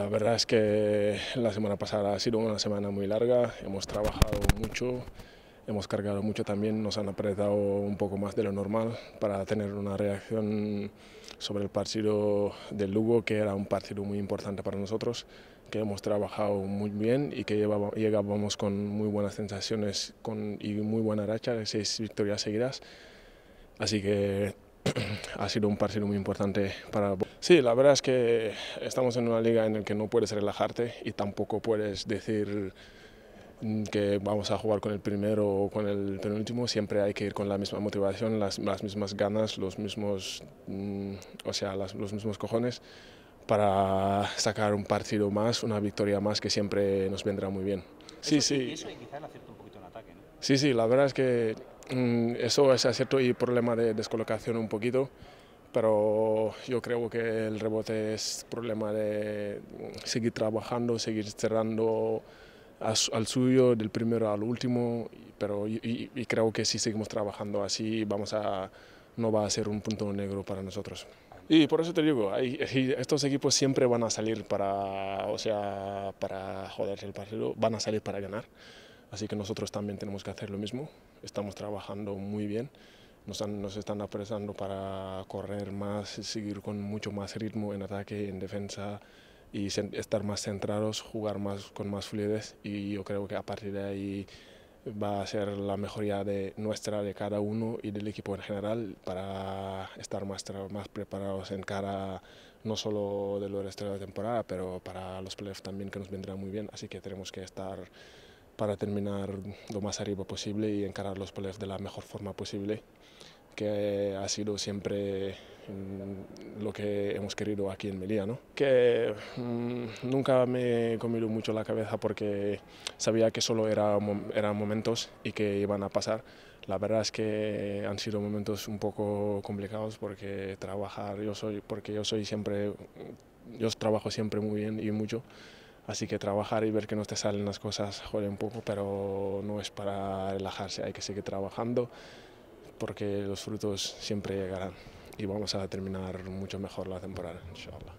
La verdad es que la semana pasada ha sido una semana muy larga, hemos trabajado mucho, hemos cargado mucho también, nos han apretado un poco más de lo normal para tener una reacción sobre el partido del Lugo, que era un partido muy importante para nosotros, que hemos trabajado muy bien y que llegábamos con muy buenas sensaciones y muy buena racha de seis victorias seguidas. Así que ha sido un partido muy importante para... Sí, la verdad es que estamos en una liga en la que no puedes relajarte y tampoco puedes decir mm, que vamos a jugar con el primero o con el penúltimo, siempre hay que ir con la misma motivación, las, mismas ganas, los mismos, mm, o sea, los mismos cojones para sacar un partido más, una victoria más que siempre nos vendrá muy bien. Sí, sí. Eso y un poquito en ataque, Sí, sí, la verdad es que mm, eso es acierto y problema de descolocación un poquito pero yo creo que el rebote es problema de mm, seguir trabajando, seguir cerrando al suyo, del primero al último, pero y, creo que si seguimos trabajando así vamos a, no va a ser un punto negro para nosotros. Y por eso te digo, estos equipos siempre van a salir para, o sea, para el partido, van a salir para ganar. Así que nosotros también tenemos que hacer lo mismo. Estamos trabajando muy bien nos, nos están apresando para correr más, seguir con mucho más ritmo en ataque, en defensa y estar más centrados, jugar más con más fluidez y yo creo que a partir de ahí va a ser la mejoría de nuestra, de cada uno y del equipo en general para estar más, más preparados en cara no solo de lo de la temporada, pero para los playoffs también que nos vendrá muy bien, así que tenemos que estar para terminar lo más arriba posible y encarar los playoffs de la mejor forma posible, que ha sido siempre mm, lo que hemos querido aquí en Melilla. ¿no? Que mm, nunca me he comido mucho la cabeza porque sabía que solo era, eran momentos y que iban a pasar. La verdad es que han sido momentos un poco complicados porque trabajar, yo soy, porque yo soy siempre, yo trabajo siempre muy bien y mucho Así que trabajar y ver que no te salen las cosas jode un poco, pero no es para relajarse, hay que seguir trabajando porque los frutos siempre llegarán y vamos a terminar mucho mejor la temporada, inshallah.